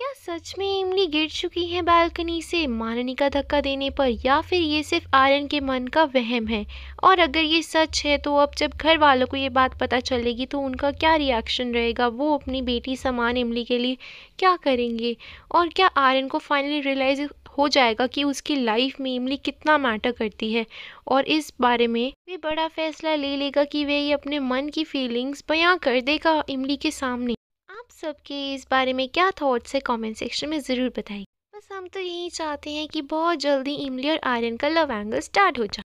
क्या सच में इमली गिर चुकी हैं बालकनी से माननी का धक्का देने पर या फिर ये सिर्फ आर्यन के मन का वहम है और अगर ये सच है तो अब जब घर वालों को ये बात पता चलेगी तो उनका क्या रिएक्शन रहेगा वो अपनी बेटी समान इमली के लिए क्या करेंगे और क्या आर्यन को फाइनली रियलाइज़ हो जाएगा कि उसकी लाइफ में इमली कितना मैटर करती है और इस बारे में वे बड़ा फैसला ले लेगा कि वे अपने मन की फीलिंग्स बयां कर देगा इमली के सामने आप सबके इस बारे में क्या थाट्स है कमेंट सेक्शन में ज़रूर बताइए बस हम तो यही चाहते हैं कि बहुत जल्दी इमली और आर्यन का लव एंगल स्टार्ट हो जाए